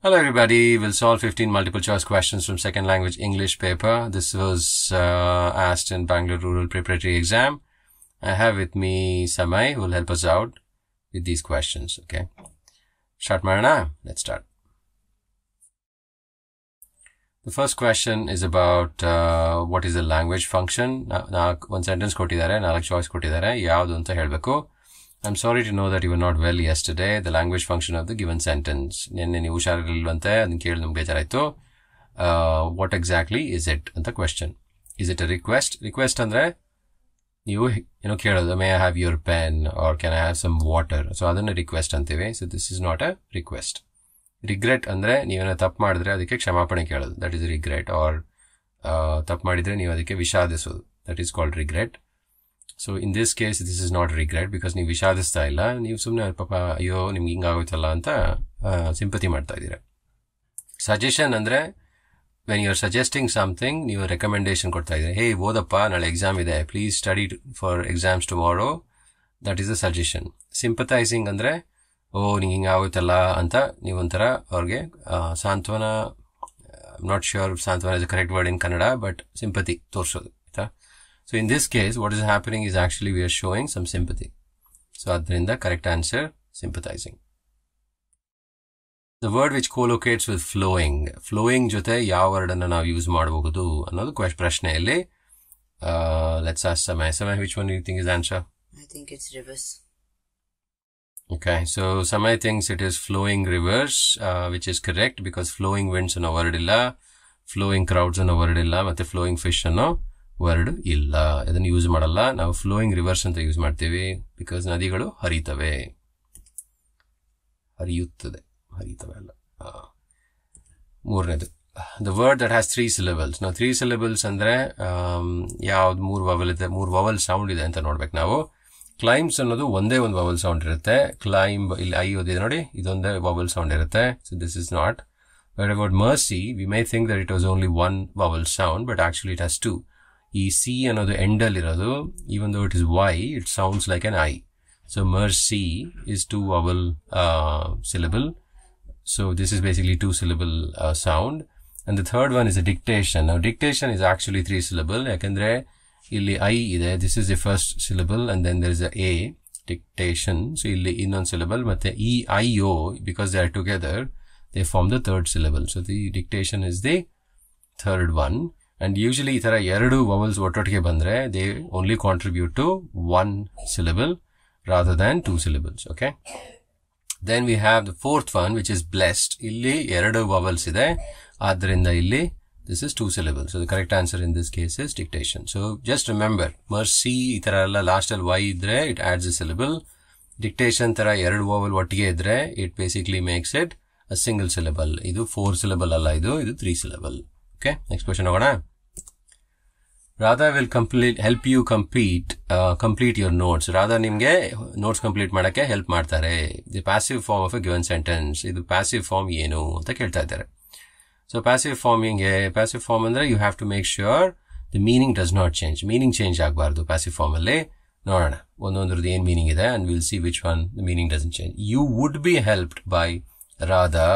Hello everybody, we'll solve 15 multiple choice questions from second language English paper. This was uh, asked in Bangalore Rural Preparatory Exam. I have with me Samay who will help us out with these questions, okay? Shot Marana, let's start. The first question is about uh, what is the language function. Now, one sentence ಕೊಟ್ಟಿದ್ದಾರೆ ನಾಲ್ಕು choice I am sorry to know that you not well today the language function of the given sentence ನಿನ್ನೆ ನೀವು ಹುಷಾರಿರಲಿಲ್ವಂತೆ ಅದನ್ನು ಕೇಳಿ ನಮ್ಗೆ ಬೇಜಾರಾಯಿತು what exactly is it ಅಂತ question is it a request request ಅಂದರೆ ನೀವು ಏನೋ ಕೇಳೋದು may have your pen or can I have some water so ಅದನ್ನು ರಿಕ್ವೆಸ್ಟ್ ಅಂತೀವಿ so this is not a request regret ಅಂದರೆ ನೀವೇನೋ ತಪ್ಪು ಮಾಡಿದ್ರೆ ಅದಕ್ಕೆ ಕ್ಷಮಾಪಣೆ ಕೇಳೋದು ದಟ್ ಇಸ್ ರಿಗ್ರೆಟ್ ಆರ್ ತಪ್ಪು ಮಾಡಿದರೆ ನೀವು ಅದಕ್ಕೆ ವಿಷಾದಿಸೋದು that is called regret so in this case this is not regret because ನೀವು ವಿಷಾದಿಸ್ತಾ ಇಲ್ಲ ನೀವು ಸುಮ್ಮನೆ ಪಾಪ ಅಯ್ಯೋ ನಿಮ್ಗೆ ಹಿಂಗಾಗುತ್ತಲ್ಲ ಅಂತ ಸಿಂಪತಿ ಮಾಡ್ತಾ ಇದ್ದೀರ ಸಜೆಷನ್ ಅಂದರೆ when you are suggesting something ನೀವು ರೆಕಮೆಂಡೇಶನ್ ಕೊಡ್ತಾ ಇದ್ದೀರಿ ಹೇ ಓದಪ್ಪ ನಾಳೆ ಎಕ್ಸಾಮ್ ಇದೆ please study for exams to ಮಾಡೋ that is a suggestion sympathising ಅಂದರೆ ಓ ನಿಂಗೆ ಹಿಂಗೆ ಆಗೋಯ್ತಲ್ಲ ಅಂತ ನೀವೊಂಥರ ಅವ್ರಿಗೆ ಸಾಂತ್ವನ not sure santvana is correct word in Kannada but sympathy ತೋರಿಸೋದು So in this case, what is happening is actually we are showing some sympathy. So Adrinda, correct answer, sympathizing. The word which co-locates with flowing. Flowing jute yawardana now use madbogudu. Another question, prashne uh, let's ask Samay. Samay, which one do you think is answer? I think it's rivers. Okay, so Samay thinks it is flowing rivers, uh, which is correct because flowing winds are no Flowing crowds are the flowing fish are no. Word ಇಲ್ಲ ಇದನ್ನು use ಮಾಡಲ್ಲ ನಾವು flowing rivers ಅಂತ use ಮಾಡ್ತೀವಿ because ನದಿಗಳು ಹರಿತವೆ ಹರಿಯುತ್ತದೆ ಹರಿತವೆ ಅಲ್ಲ ಮೂರನೇದು the word that has three syllables ನಾವು ತ್ರೀ ಸಿಲೆಬಲ್ಸ್ ಅಂದರೆ ಯಾವ್ದು ಮೂರು ವವಲ್ ಇದೆ ಮೂರು ವವಲ್ ಸೌಂಡ್ ಇದೆ ಅಂತ ನೋಡ್ಬೇಕು ನಾವು ಕ್ಲೈಮ್ಸ್ ಅನ್ನೋದು ಒಂದೇ ಒಂದು ವವಲ್ ಸೌಂಡ್ ಇರುತ್ತೆ ಕ್ಲೈಂಬ್ ಇಲ್ಲಿ ಐ ಓದಿದೆ ನೋಡಿ ಇದೊಂದೇ ವವಲ್ ಸೌಂಡ್ ಇರುತ್ತೆ so this is not what about mercy we may think that it was only one vowel sound but actually it has two ಈ ಸಿ ಅನ್ನೋದು ಎಂಡಲ್ಲಿರೋದು even though it is Y it sounds like an I so mercy is two ಅವಲ್ syllable so this is basically two syllable sound and the third one is a dictation ನಾವು dictation is actually three syllable ಯಾಕಂದ್ರೆ ಇಲ್ಲಿ I ಇದೆ this is a first syllable and then there is a a dictation so ಇಲ್ಲಿ ಇನ್ನೊಂದು syllable ಮತ್ತೆ E I O because they are together they form the third syllable so the dictation is the third one and usually ಈ ತರ ಎರಡು vowels ಒಟ್ಟೊಟ್ಟಿಗೆ ಬಂದ್ರೆ they only contribute to one syllable rather than two syllables okay then we have the fourth one which is blessed ಇಲ್ಲಿ ಎರಡು vowels ಇದೆ ಆದ್ದರಿಂದ ಇಲ್ಲಿ this is two syllables so correct answer in this case is dictation so just remember mercy ಈ ಥರ ಎಲ್ಲ ಲಾಸ್ಟಲ್ಲಿ Y ಇದ್ರೆ it adds a syllable dictation ತರ ಎರಡು ವವಲ್ ಒಟ್ಟಿಗೆ ಇದ್ರೆ it basically makes it a single syllable ಇದು ಫೋರ್ ಸಿಲೆಬಲ್ ಅಲ್ಲ ಇದು ಇದು three syllable okay next question ಹೋಗೋಣ Radha will complete help you complete complete your notes Radha ನಿಮಗೆ ನೋಟ್ಸ್ ಕಂಪ್ಲೀಟ್ ಮಾಡೋಕ್ಕೆ ಹೆಲ್ಪ್ ಮಾಡ್ತಾರೆ the passive form of a given sentence ಇದು passive form ಏನು ಅಂತ ಕೇಳ್ತಾ ಇದ್ದಾರೆ ಸೊ ಪ್ಯಾಸಿವ್ ಫಾರ್ಮ್ ಹಿಂಗೆ ಪ್ಯಾಸಿವ್ ಫಾರ್ಮ್ ಅಂದರೆ you have to make sure the meaning does not change meaning change ಆಗಬಾರ್ದು ಪ್ಯಾಸಿವ್ ಫಾರ್ಮಲ್ಲಿ ನೋಡೋಣ ಒಂದೊಂದ್ರದ್ದು ಏನು ಮೀನಿಂಗ್ ಇದೆ and will see which one the meaning does change you would be helped by Radha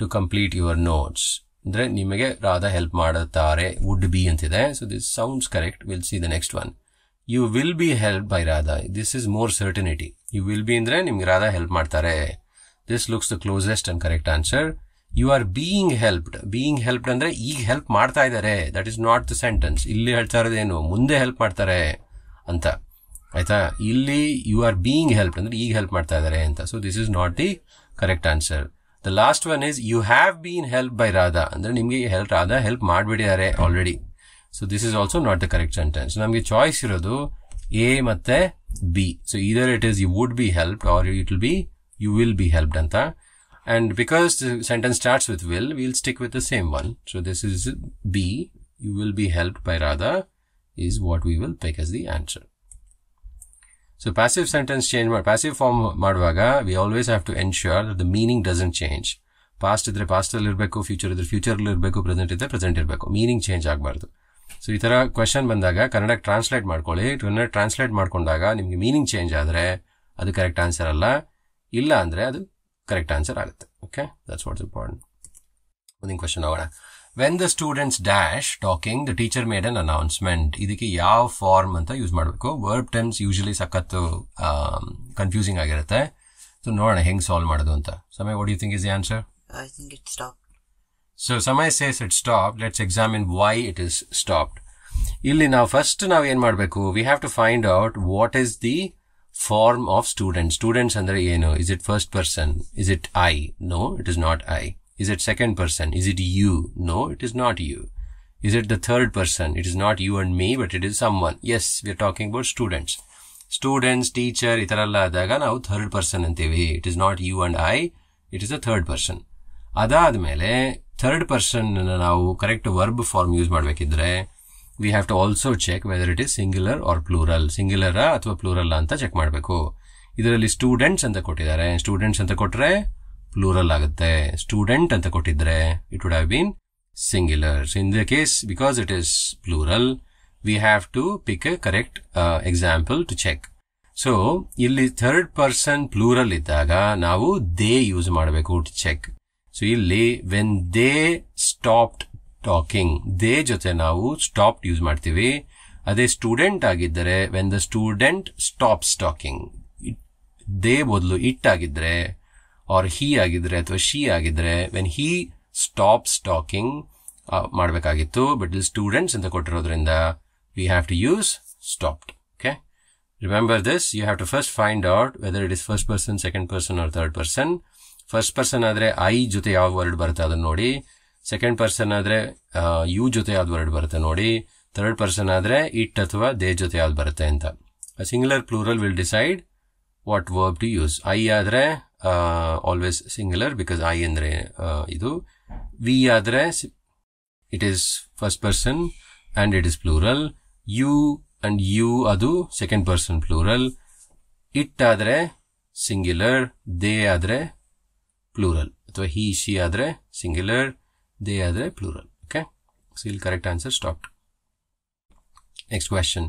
to complete your notes ಅಂದರೆ ನಿಮಗೆ Radha help ಮಾಡುತ್ತಾರೆ would be ಅಂತಿದೆ so this sounds correct will see the next one you will be help by Radha this is more certainty you will be ಅಂದರೆ ನಿಮ್ಗೆ Radha help ಮಾಡ್ತಾರೆ this looks the closest and correct answer you are being helped being helped ಅಂದರೆ ಈಗ help ಮಾಡ್ತಾ ಇದ್ದಾರೆ that is not the sentence ಇಲ್ಲಿ ಹೇಳ್ತಾ ಇರೋದೇನು ಮುಂದೆ ಹೆಲ್ಪ್ ಮಾಡ್ತಾರೆ ಅಂತ ಆಯ್ತಾ ಇಲ್ಲಿ ಯು ಆರ್ ಬೀಯಿಂಗ್ ಹೆಲ್ಪ್ ಅಂದರೆ ಈಗ ಹೆಲ್ಪ್ ಮಾಡ್ತಾ ಇದ್ದಾರೆ ಅಂತ so this is not the correct answer the last one is you have been help by Radha ಅಂದರೆ ನಿಮಗೆ ಹೆಲ್ಪ್ ರಾಧಾ ಹೆಲ್ಪ್ ಮಾಡಿಬಿಟ್ಟಿದ್ದಾರೆ already so this is also not the correct sentence ನಮಗೆ choice ಇರೋದು ಎ ಮತ್ತು B so either it is you would be help or it will be you will be helped ಅಂತ and because the sentence starts with will, we'll stick with the same one. So this is B, you will be helped by Radha is what we will pick as the answer. So passive sentence change ಮಾಡಿ passive form ಮಾಡುವಾಗ we always have to that the meaning doesn't change past ಇದ್ರೆ ಪಾಸ್ಟಲ್ಲಿ ಇರಬೇಕು future ಇದ್ರೆ ಫ್ಯೂಚರ್ಲ್ಲಿ ಇರಬೇಕು present ಇದ್ರೆ present ಇರಬೇಕು meaning change ಆಗಬಾರ್ದು ಸೊ ಈ ಥರ ಕ್ವಶನ್ ಬಂದಾಗ ಕನ್ನಡಕ್ಕೆ ಟ್ರಾನ್ಸ್ಲೇಟ್ ಮಾಡ್ಕೊಳ್ಳಿ ಕನ್ನಡ ಟ್ರಾನ್ಸ್ಲೇಟ್ ಮಾಡ್ಕೊಂಡಾಗ ನಿಮಗೆ ಮೀನಿಂಗ್ ಚೇಂಜ್ ಆದರೆ ಅದು ಕರೆಕ್ಟ್ ಆನ್ಸರ್ ಅಲ್ಲ ಇಲ್ಲ ಅಂದರೆ ಅದು ಕರೆಕ್ಟ್ ಆನ್ಸರ್ ಆಗುತ್ತೆ ಓಕೆ ದಟ್ಸ್ ವಾಟ್ಸ್ ಇಂಪಾರ್ಟೆಂಟ್ ಮುಂದಿನ ಕ್ವೆಶನ್ ಹೋಗೋಣ when the students dash talking the teacher made an announcement ಇದಕ್ಕೆ ಯಾವ ಫಾರ್ಮ್ ಅಂತ ಯೂಸ್ ಮಾಡಬೇಕು ವರ್ಬ್ ಟೈಮ್ಸ್ ಯೂಶಲಿ ಸಖತ್ತು ಕನ್ಫ್ಯೂಸಿಂಗ್ um, ಆಗಿರುತ್ತೆ ಸೊ ನೋಡೋಣ ಹೆಂಗ್ ಸಾಲ್ವ್ ಮಾಡೋದು ಅಂತ Samaya what you think is the answer I it stop so Samaya says it stop let's examine why it is stopped ಇಲ್ಲಿ ನಾವು ಫಸ್ಟ್ ನಾವು ಏನು ಮಾಡಬೇಕು V have to find out what is the form of student students ಅಂದರೆ ಏನು is it first person is it I no it is not I is it second person is it you no it is not you Is it the third person It is not you and me, but it is someone. Yes, we are talking about students. Students, teacher, ಈ ಥರ ಎಲ್ಲ ಆದಾಗ ನಾವು third person ಅಂತೀವಿ it is not you and I it is a third person ಅದಾದ್ಮೇಲೆ third person ನಾವು correct verb form use ಮಾಡಬೇಕಿದ್ರೆ we have to also check whether it is singular or plural ಸಿಂಗ್ಯುಲರಾ ಅಥವಾ ಪ್ಲೂರಲ್ಲ ಅಂತ ಚೆಕ್ ಮಾಡಬೇಕು ಇದರಲ್ಲಿ ಸ್ಟೂಡೆಂಟ್ಸ್ ಅಂತ ಕೊಟ್ಟಿದ್ದಾರೆ ಸ್ಟೂಡೆಂಟ್ಸ್ ಅಂತ ಕೊಟ್ಟರೆ ಪ್ಲೂರಲ್ ಆಗುತ್ತೆ ಸ್ಟೂಡೆಂಟ್ ಅಂತ ಕೊಟ್ಟಿದ್ರೆ it would have been so in the case because it is plural we have to pick a correct example to check so ಇಲ್ಲಿ ಥರ್ಡ್ ಪರ್ಸನ್ ಪ್ಲೂರಲ್ ಇದ್ದಾಗ ನಾವು ದೇ ಯೂಸ್ ಮಾಡಬೇಕು ಟು ಚೆಕ್ ಸೊ ಇಲ್ಲಿ when they stopped talking they ಜೊತೆ ನಾವು stopped use ಮಾಡ್ತೀವಿ ಅದೇ student ಆಗಿದ್ದರೆ when the student stops talking they ಬದಲು ಇಟ್ ಆಗಿದ್ರೆ ಆರ್ ಹೀ ಆಗಿದ್ರೆ ಅಥವಾ ಶಿ ಆಗಿದ್ರೆ ವೆನ್ ಹೀ ಸ್ಟಾಪ್ ಸ್ಟಾಕಿಂಗ್ ಮಾಡಬೇಕಾಗಿತ್ತು ಬಟ್ ಇಲ್ಲಿ ಸ್ಟೂಡೆಂಟ್ಸ್ ಅಂತ ಕೊಟ್ಟಿರೋದ್ರಿಂದ we have to use stopped okay remember this you have to first find out whether it is first person second person or third person first person ಆದರೆ I ಜೊತೆ ಯಾವ word ಬರುತ್ತೆ ಅದನ್ನು ನೋಡಿ ಸೆಕೆಂಡ್ ಪರ್ಸನ್ ಆದರೆ you ಜೊತೆ ಯಾವ್ದು word ಬರುತ್ತೆ ನೋಡಿ ಥರ್ಡ್ ಪರ್ಸನ್ ಆದರೆ ಇಟ್ ಅಥವಾ ದೇ ಜೊತೆ ಯಾವ್ದು ಬರುತ್ತೆ ಅಂತ singular plural will decide what verb to use I ಆದರೆ ಆಲ್ವೇಸ್ ಸಿಂಗ್ಯುಲರ್ ಬಿಕಾಸ್ ಐ ಅಂದರೆ ಇದು ವಿ ಆದರೆ it is first person and it is plural you and you ಅದು ಸೆಕೆಂಡ್ ಪರ್ಸನ್ ಪ್ಲೂರಲ್ ಇಟ್ ಆದರೆ ಸಿಂಗ್ಯುಲರ್ ದೇ ಆದರೆ plural ಅಥವಾ he she ಆದರೆ singular they ಆದರೆ ಪ್ಲೂರಲ್ ಓಕೆ ಸೊ ಇಲ್ಲಿ correct answer stopped next question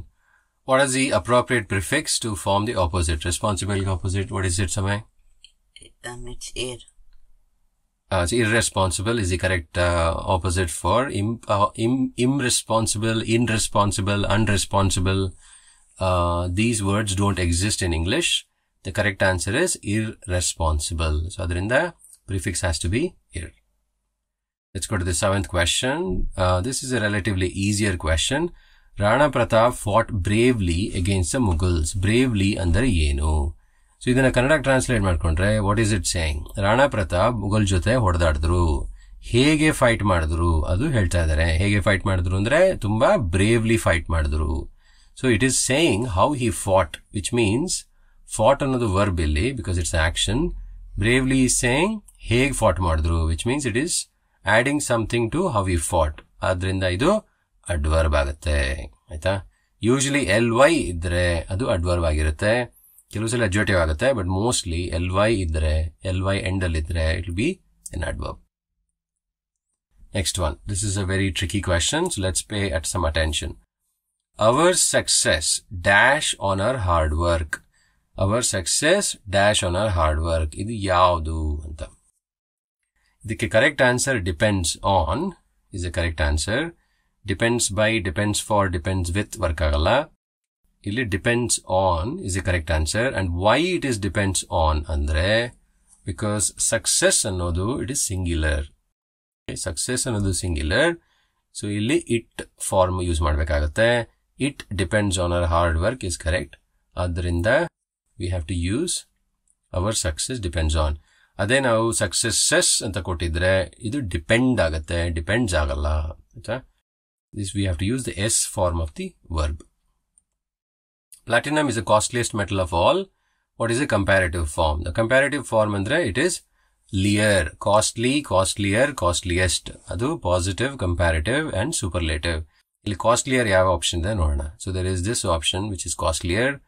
what as the appropriate prefix to form the opposite responsible opposite what is it Samaya it's air. Uh, so irresponsible is the correct uh, opposite for Im, uh, Im, irresponsible, irresponsible, unresponsible. Uh, these words don't exist in English. The correct answer is irresponsible. So the prefix has to be ir. Let's go to the seventh question. Uh, this is a relatively easier question. Rana Pratap fought bravely against the Mughals. Bravely under Yenu. So ಇದನ್ನ Kannada translate ಮಾಡ್ಕೊಂಡ್ರೆ what is it saying Rana Pratap Mughal ಜೊತೆ ಹೊಡೆದಾಡಿದ್ರು ಹೇಗೆ fight ಮಾಡಿದ್ರು ಅದು ಹೇಳ್ತಾ ಇದ್ದಾರೆ ಹೇಗೆ ಫೈಟ್ ಮಾಡಿದ್ರು ಅಂದ್ರೆ ತುಂಬಾ ಬ್ರೇವ್ಲಿ ಫೈಟ್ ಮಾಡಿದ್ರು so it is saying how he fought which means fought ಅನ್ನೋದು ವರ್ಬ್ ಇಲ್ಲಿ because it's action bravely is saying ಹೇಗೆ ಫಾಟ್ ಮಾಡಿದ್ರು which means it is adding something to how he fought ಆದ್ರಿಂದ ಇದು ಅಡ್ವರ್ಬ್ ಆಗುತ್ತೆ ಆಯ್ತಾ usually L Y ಇದ್ರೆ ಅದು ಅಡ್ವರ್ಬ್ ಆಗಿರುತ್ತೆ ಕೆಲವು ಸಲ ಅಡ್ಜರ್ಟಿವ್ ಆಗುತ್ತೆ ಬಟ್ ಮೋಸ್ಟ್ಲಿ ಎಲ್ ವೈ ಇದ್ದರೆ ಎಲ್ ವೈ ಎಂಡಲ್ಲಿ ಇದ್ದರೆ it be an adverb next one this is a very tricky question let's pay at some attention our success dash on our hard work our success dash on our hard work ಇದು ಯಾವುದು ಅಂತ ಇದಕ್ಕೆ correct answer depends on is a correct answer depends by depends for depends with work ಆಗಲ್ಲ ಇಲ್ಲಿ depends on is a correct answer and why it is depends on ಅಂದ್ರೆ because success ಅನ್ನೋದು it is singular success ಅನ್ನೋದು singular so ಇಲ್ಲಿ it form use ಮಾಡಬೇಕಾಗತ್ತೆ it depends on our hard work is correct ಆದ್ದರಿಂದ we have to use our success depends on ಅದೇ ನಾವು ಸಕ್ಸಸ್ಸಸ್ ಅಂತ ಕೊಟ್ಟಿದ್ರೆ ಇದು ಡಿಪೆಂಡ್ ಆಗುತ್ತೆ ಡಿಪೆಂಡ್ಸ್ ಆಗಲ್ಲ ಆಯ್ತಾ this we have to use the S form of the verb platinum is the costliest metal of all. What is the comparative form? The comparative form andre it is lear, costly, costlier, costliest. Adu positive, comparative and superlative. Il Costlier yava option then orna. So there is this option which is costlier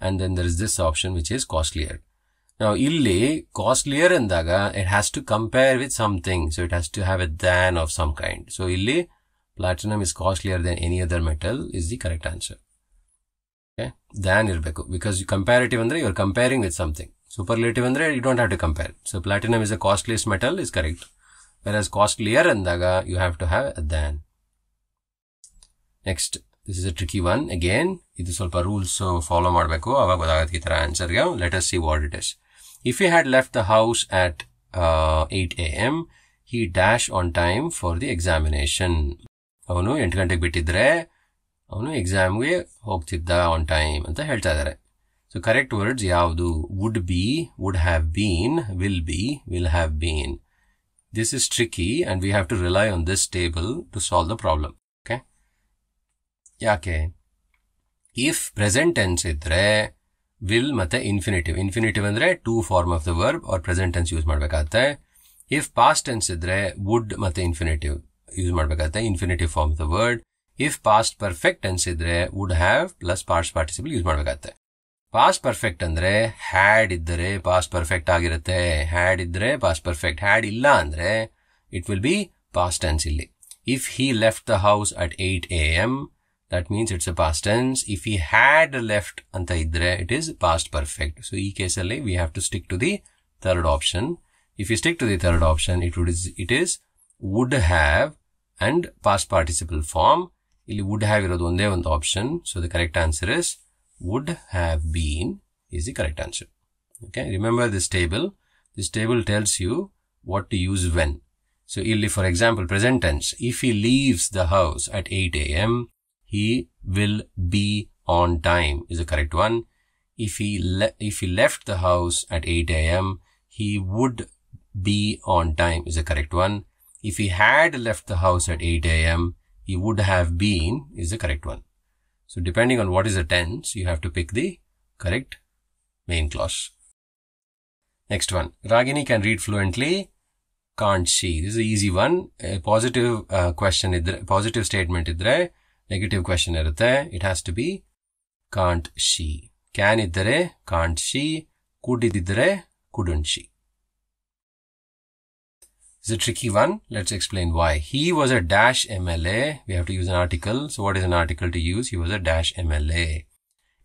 and then there is this option which is costlier. Now illi costlier and daga it has to compare with something. So it has to have a than of some kind. So illi platinum is costlier than any other metal is the correct answer. Than ಇರಬೇಕು because you comparative ಅಂದರೆ you are comparing with something ಲೇಟಿವ್ ಅಂದರೆ you don't have to compare so platinum is a costliest metal is correct whereas costlier ಅಂದಾಗ you have to have a than next this is a tricky one again ಇದು ಸ್ವಲ್ಪ rules follow ಮಾಡಬೇಕು ಅವಾಗ ಗೊತ್ತಾಗುತ್ತೆ ಈ ಥರ ಆನ್ಸರ್ಗೆ letter C what it is if you had left the house at eight A M he dash on time for the examination ಅವನು ಎಂಟು ಗಂಟೆಗೆ ಬಿಟ್ಟಿದ್ರೆ ಅವನು ಎಕ್ಸಾಮ್ಗೆ ಹೋಗ್ತಿದ್ದ ಆನ್ ಟೈಮ್ ಅಂತ ಹೇಳ್ತಾ ಇದ್ದಾರೆ ಸೊ ಕರೆಕ್ಟ್ ವರ್ಡ್ಸ್ ಯಾವುದು would be would have been will be will have been this is tricky and we have to rely on this table to solve the problem okay ಯಾಕೆ if present tense ಇದ್ದರೆ will ಮತ್ತು infinitive infinitive ಅಂದರೆ to form of the verb or present tense use ಮಾಡಬೇಕಾಗತ್ತೆ if past tense ಇದ್ದರೆ would ಮತ್ತು infinitive use ಮಾಡಬೇಕಾಗತ್ತೆ infinitive form of the word if past perfect ಅನ್ಸಿದ್ರೆ would have plus past participle use ಮಾಡಬೇಕಾಗತ್ತೆ past perfect ಅಂದ್ರೆ had ಇದ್ದರೆ past perfect ಆಗಿರುತ್ತೆ had ಇದ್ರೆ ಪಾಸ್ಟ್ ಪರ್ಫೆಕ್ಟ್ ಹ್ಯಾಡ್ ಇಲ್ಲ ಅಂದ್ರೆ it will be past tense ಇಲ್ಲಿ if he left the house at eight A M that means it's a past tense if he had left ಅಂತ ಇದ್ರೆ it is past perfect so ಈ ಕೇಸಲ್ಲಿ we have to stick to the third option if you stick to the third option it would is it is would have and past participle form ಇಲ್ಲಿ would have ಇರೋದು ಒಂದೇ ಒಂದು option so the correct answer is would have been is the correct answer okay remember this table this table tells you what to use when so ಇಲ್ಲಿ for example present tense if he leaves the house at eight A M he will be on time is a correct one if he le- if he left the house at 8 a.m. he would be on time is the correct one. If he had left the house at 8 a.m he would have been is the correct one. So depending on what is the tense, you have to pick the correct main clause. Next one. Ragini can read fluently. Can't she? This is an easy one. A positive uh, question, idre, positive statement idre, negative question irutte. It has to be can't she. Can idre, can't she. Could idre, couldn't she. It's a tricky one. Let's explain why. He was a dash MLA. We have to use an article. So what is an article to use? He was a dash MLA.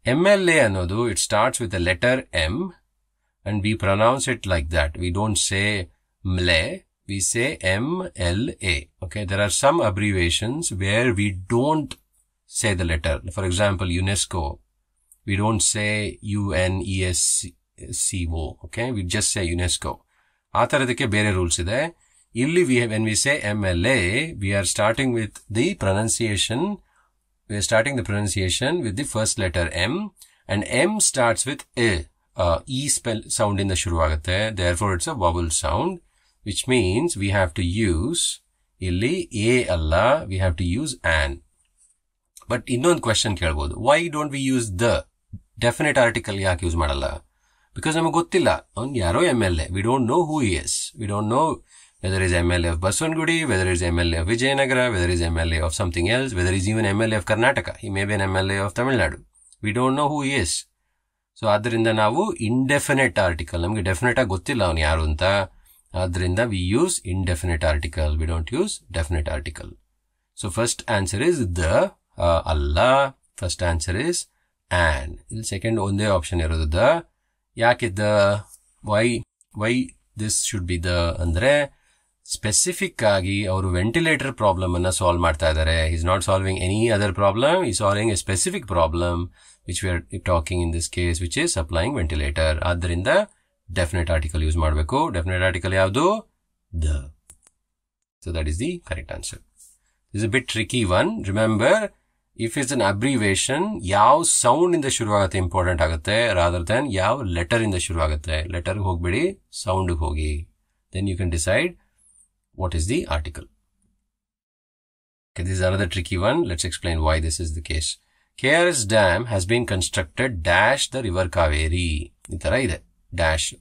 MLA another. it starts with the letter M and we pronounce it like that. We don't say MLA. We say MLA. Okay. There are some abbreviations where we don't say the letter. For example, UNESCO. We don't say UNESCO. Okay. We just say UNESCO. ಆ ಥರದಕ್ಕೆ ಬೇರೆ rules ಇದೆ Illi, we have, when we say MLA, we are starting with the pronunciation. We are starting the pronunciation with the first letter M and M starts with A. Uh, e spell sound in the shuru Therefore, it's a vowel sound, which means we have to use illi A Allah, we have to use an. But question but ಇನ್ನೊಂದು question ಕೇಳ್ಬೋದು why don't we use the definite article ಯಾಕೆ use ಮಾಡಲ್ಲ because on yaro MLA, we don't know who he is. We don't know. whether is MLA of Baswangudi, whether is MLA of Vijayanagara, whether is MLA of something else, whether is even MLA of Karnataka. He may be an MLA of Tamil Nadu. We don't know who he is. So, ಆದ್ದರಿಂದ ನಾವು indefinite article. ನಮಗೆ definite ಆಗಿ ಗೊತ್ತಿಲ್ಲ ಅವನು ಯಾರು ಅಂತ ಆದ್ದರಿಂದ we use indefinite article we don't use definite article so first answer is the ಅಲ್ಲ ಫಸ್ಟ್ ಆನ್ಸರ್ ಇಸ್ ಆ್ಯನ್ ಇಲ್ಲಿ ಸೆಕೆಂಡ್ ಒಂದೇ ಆಪ್ಷನ್ ಇರೋದು ದ ಯಾಕೆ the why why this should be the ಅಂದರೆ ಸ್ಪೆಸಿಫಿಕ್ ಆಗಿ ಅವರು ವೆಂಟಿಲೇಟರ್ ಪ್ರಾಬ್ಲಮ್ ಅನ್ನ solve ಮಾಡ್ತಾ ಇದ್ದಾರೆ is not solving any other problem ಈ solving a specific problem which we are talking in this case which is applying ventilator ಆದ್ದರಿಂದ definite article use ಮಾಡಬೇಕು definite article ಯಾವುದು the so that is the correct answer is a bit tricky one remember if is an abbreviation ಯಾವ sound ಇಂದ ಶುರು ಆಗುತ್ತೆ important ಆಗುತ್ತೆ rather then ಯಾವ letter ಇಂದ ಶುರು ಆಗುತ್ತೆ ಲೆಟರ್ಗೆ ಹೋಗ್ಬೇಡಿ ಸೌಂಡ್ಗೆ ಹೋಗಿ then you can decide what is the article. Okay, this is another tricky one. Let's explain why this is the case. KRS dam has been constructed dash the river Kaveri. Dash.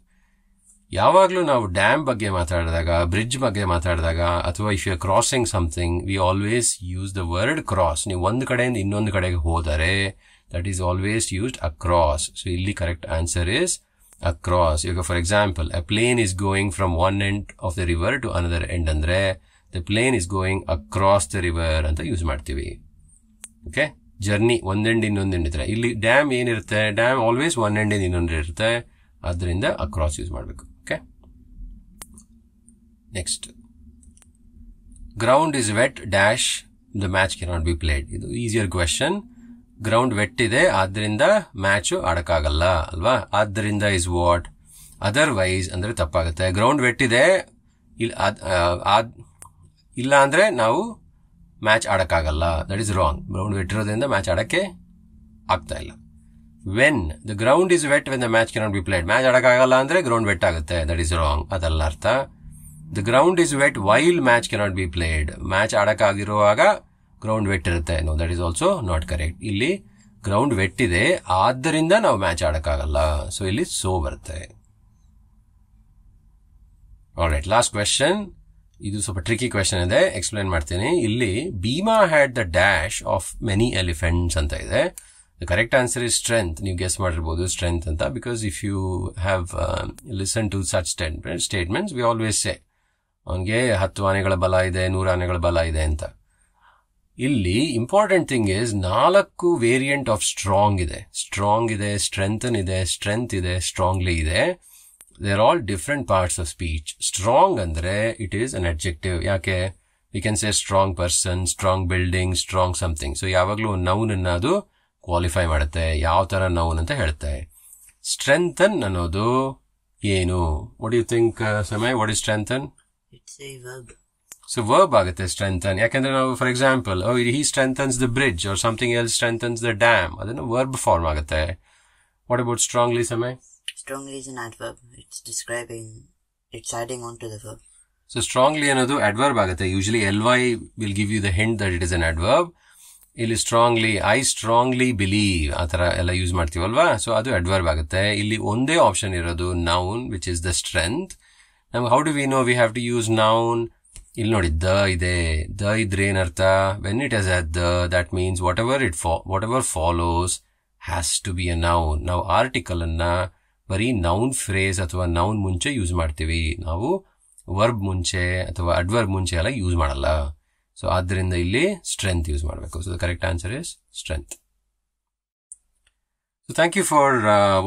Yavaglu now dam bagge matadaga, bridge bagge matadaga, atwa if you are crossing something, we always use the word cross. Ni one kade and in one kade hodare. That is always used across. So, the correct answer is across ಈಗ for example a plane is going from one end of the river to another end ಅಂದ್ರೆ the plane is going across the river ಅಂತ use ಮಾಡ್ತೀವಿ okay journey ಒಂದೆಂಡ್ ಇನ್ನೊಂದು end ಇದ್ರೆ ಇಲ್ಲಿ dam ಏನಿರುತ್ತೆ dam always one end ಇನ್ನೊಂದು ಇರುತ್ತೆ ಅದರಿಂದ ಅಕ್ರಾಸ್ ಯೂಸ್ ಮಾಡಬೇಕು okay next ground is wet dash the match cannot be played ಇದು ಈಸಿಯರ್ ಕ್ವೆಶನ್ ಗ್ರೌಂಡ್ ವೆಟ್ಟಿದೆ ಆದ್ರಿಂದ ಮ್ಯಾಚ್ ಆಡಕ್ಕಾಗಲ್ಲ ಅಲ್ವಾ ಆದ್ರಿಂದ ಇಸ್ ವಾಟ್ ಅದರ್ವೈಸ್ ಅಂದ್ರೆ ತಪ್ಪಾಗುತ್ತೆ ಗ್ರೌಂಡ್ ವೆಟ್ಟಿದೆ ಇಲ್ಲ ಅಂದ್ರೆ ನಾವು ಮ್ಯಾಚ್ ಆಡಕ್ಕಾಗಲ್ಲ ದಟ್ ಇಸ್ ರಾಂಗ್ ಗ್ರೌಂಡ್ ವೆಟ್ಟಿರೋದ್ರಿಂದ ಮ್ಯಾಚ್ ಆಡಕ್ಕೆ ಆಗ್ತಾ ಇಲ್ಲ when the ground is wet when the match cannot be played match ಆಡಕ್ಕಾಗಲ್ಲ ಅಂದ್ರೆ ಗ್ರೌಂಡ್ ವೆಟ್ ಆಗುತ್ತೆ ದಟ್ ಇಸ್ ರಾಂಗ್ ಅದಲ್ಲ ಅರ್ಥ the ground is wet while match cannot be played match ಆಡಕ್ಕಾಗಿರುವಾಗ ಗ್ರೌಂಡ್ ವೆಟ್ ಇರುತ್ತೆ no that is also not correct ಇಲ್ಲಿ ground wet ಇದೆ ಆದ್ದರಿಂದ ನಾವು ಮ್ಯಾಚ್ ಆಡೋಕ್ಕಾಗಲ್ಲ ಸೊ ಇಲ್ಲಿ ಸೋ ಬರುತ್ತೆ ರೈಟ್ ಲಾಸ್ಟ್ ಕ್ವೆಶನ್ ಇದು ಸ್ವಲ್ಪ ಟ್ರಿಕಿ ಕ್ವೆಶನ್ ಇದೆ ಎಕ್ಸ್ಪ್ಲೈನ್ ಮಾಡ್ತೀನಿ ಇಲ್ಲಿ Bheema had the dash of many elephants ಅಂತ ಇದೆ the correct answer is strength ನೀವು ಗೆಸ್ ಮಾಡಿರ್ಬೋದು ಸ್ಟ್ರೆಂತ್ ಅಂತ because if you have listen to such statement statements we always say ಅವನಿಗೆ ಹತ್ತು ಆನೆಗಳ ಬಲ ಇದೆ ನೂರು ಆನೆಗಳ ಬಲ ಇದೆ ಅಂತ ಇಲ್ಲಿ ಇಂಪಾರ್ಟೆಂಟ್ ಥಿಂಗ್ ಇಸ್ ನಾಲ್ಕು ವೇರಿಯಂಟ್ ಆಫ್ ಸ್ಟ್ರಾಂಗ್ ಇದೆ ಸ್ಟ್ರಾಂಗ್ ಇದೆ ಸ್ಟ್ರೆಂಥನ್ ಇದೆ ಸ್ಟ್ರೆಂತ್ ಇದೆ ಸ್ಟ್ರಾಂಗ್ಲಿ ಇದೆ there all different parts of speech strong ಅಂದ್ರೆ ಇಟ್ ಈಸ್ ಅನ್ ಅಬ್ಜೆಕ್ಟಿವ್ ಯಾಕೆ we can say strong person strong building strong something so ಯಾವಾಗಲೂ noun ಅನ್ನ ಅದು ಕ್ವಾಲಿಫೈ ಮಾಡುತ್ತೆ ಯಾವ ತರ ನೌನ್ ಅಂತ ಹೇಳ್ತೆ ಸ್ಟ್ರೆಂಥನ್ ಅನ್ನೋದು ಏನು ವಾಟ್ ಯು ಥಿಂಕ್ ಸಮಯ what is strengthen so verb ಆಗುತ್ತೆ ಸ್ಟ್ರೆಂಥನ್ ಯಾಕಂದ್ರೆ ನಾವು for example he strengthens the bridge or something else strengthens the dam ಅದನ್ನು ವರ್ಬ್ ಫಾರ್ಮ್ ಆಗುತ್ತೆ ವಾಟ್ ಅಬೌಟ್ ಸ್ಟ್ರಾಂಗ್ಲಿ ಸಮಯ strongly is an adverb. It's describing, it's adding on to the verb. So strongly ಅನ್ನೋದು adverb ಆಗುತ್ತೆ usually L Y will give you the hint that it is an adverb ಇಲ್ಲಿ strongly I strongly believe ಆ ಥರ ಎಲ್ಲ use ಮಾಡ್ತೀವಲ್ವಾ so ಅದು adverb ಆಗುತ್ತೆ ಇಲ್ಲಿ ಒಂದೇ ಆಪ್ಷನ್ ಇರೋದು noun which is the strength ನಮ್ಗೆ how do we know we have to use noun ಇಲ್ಲಿ ನೋಡಿ ದ ಇದೆ ದ ಇದ್ರೆ ಏನರ್ಥ when it is at the that means whatever it ಫಾ whatever follows has to be a noun ನಾವು ಆರ್ಟಿಕಲನ್ನು ಬರೀ ನೌನ್ ಫ್ರೇಸ್ ಅಥವಾ ನೌನ್ ಮುಂಚೆ ಯೂಸ್ ಮಾಡ್ತೀವಿ ನಾವು ವರ್ಬ್ ಮುಂಚೆ ಅಥವಾ ಅಡ್ವರ್ಬ್ ಮುಂಚೆ ಎಲ್ಲ ಯೂಸ್ ಮಾಡಲ್ಲ ಸೊ ಆದ್ದರಿಂದ ಇಲ್ಲಿ ಸ್ಟ್ರೆಂತ್ ಯೂಸ್ ಮಾಡಬೇಕು so the correct answer is strength so thank you for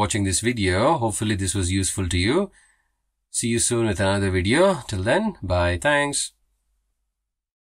watching this video hopefully this was useful to you See you soon with another video. Till then, bye. Thanks.